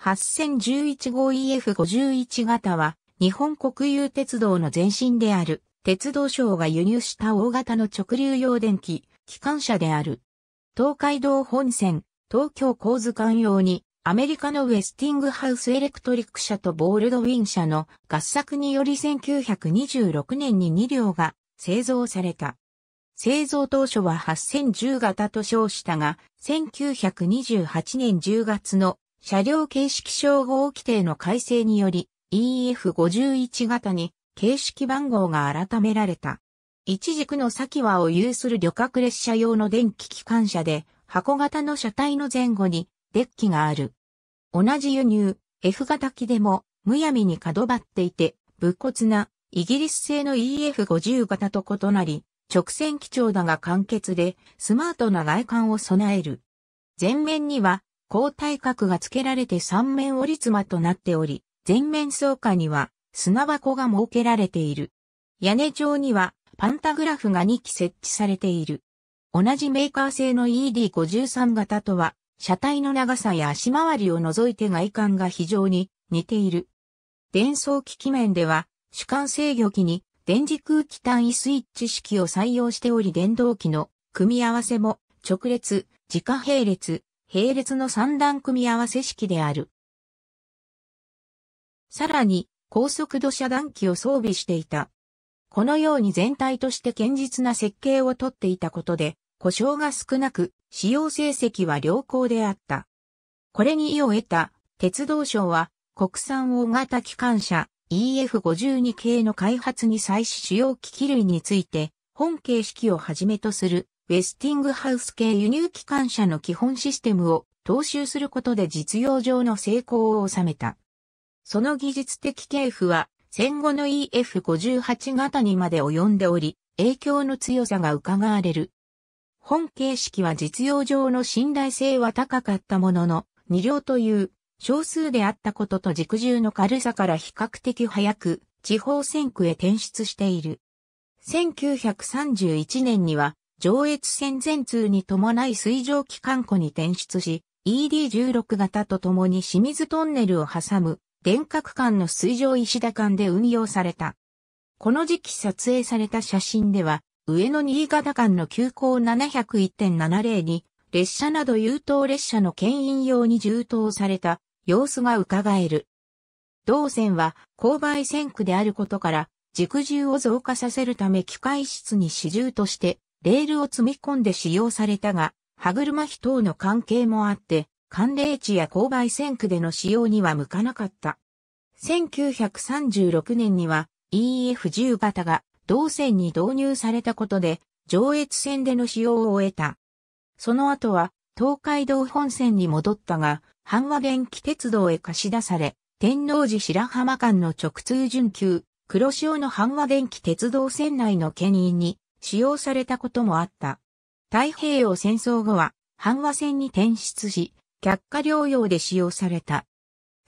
8011号 EF51 型は、日本国有鉄道の前身である、鉄道省が輸入した大型の直流用電気、機関車である。東海道本線、東京高図間用に、アメリカのウェスティングハウスエレクトリック社とボールドウィン社の合作により1926年に2両が製造された。製造当初は8010型と称したが、1928年10月の車両形式称号規定の改正により EF51 型に形式番号が改められた。一軸の先はを有する旅客列車用の電気機関車で箱型の車体の前後にデッキがある。同じ輸入 F 型機でもむやみに角張っていて、武骨なイギリス製の EF50 型と異なり、直線基調だが簡潔でスマートな外観を備える。前面には高体角が付けられて三面折り妻となっており、全面倉下には砂箱が設けられている。屋根上にはパンタグラフが2機設置されている。同じメーカー製の ED53 型とは、車体の長さや足回りを除いて外観が非常に似ている。電装機器面では、主管制御機に電磁空気単位スイッチ式を採用しており電動機の組み合わせも直列、自家並列、並列の三段組み合わせ式である。さらに、高速度遮断機を装備していた。このように全体として堅実な設計をとっていたことで、故障が少なく、使用成績は良好であった。これに意を得た、鉄道省は、国産大型機関車 EF52 系の開発に際し主要機器類について、本形式をはじめとするウェスティングハウス系輸入機関車の基本システムを踏襲することで実用上の成功を収めた。その技術的系譜は戦後の EF58 型にまで及んでおり、影響の強さが伺われる。本形式は実用上の信頼性は高かったものの、二両という少数であったことと軸重の軽さから比較的早く地方選区へ転出している。1931年には上越線全通に伴い水上機関庫に転出し、ED16 型とともに清水トンネルを挟む、電角間の水上石田間で運用された。この時期撮影された写真では、上野新潟間の急行701.70に、列車など優等列車の牽引用に充当された様子が伺える。同線は勾配線区であることから、軸重を増加させるため機械室に支柱としてレールを積み込んで使用されたが、歯車比等の関係もあって、寒冷地や勾配線区での使用には向かなかった。1936年には EF10 型が同線に導入されたことで上越線での使用を終えた。その後は東海道本線に戻ったが、阪和電気鉄道へ貸し出され、天王寺白浜間の直通準急、黒潮の阪和電気鉄道線内の牽引に使用されたこともあった。太平洋戦争後は、阪和戦に転出し、却下療養で使用された。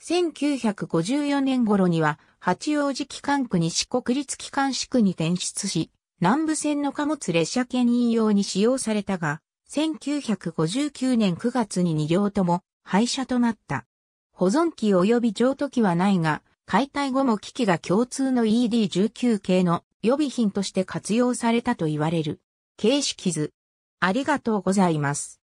1954年頃には、八王子機関区西国立機関宿に転出し、南部線の貨物列車兼引用に使用されたが、1959年9月に2両とも廃車となった。保存機及び譲渡機はないが、解体後も機器が共通の ED19 系の予備品として活用されたと言われる。形式図。ありがとうございます。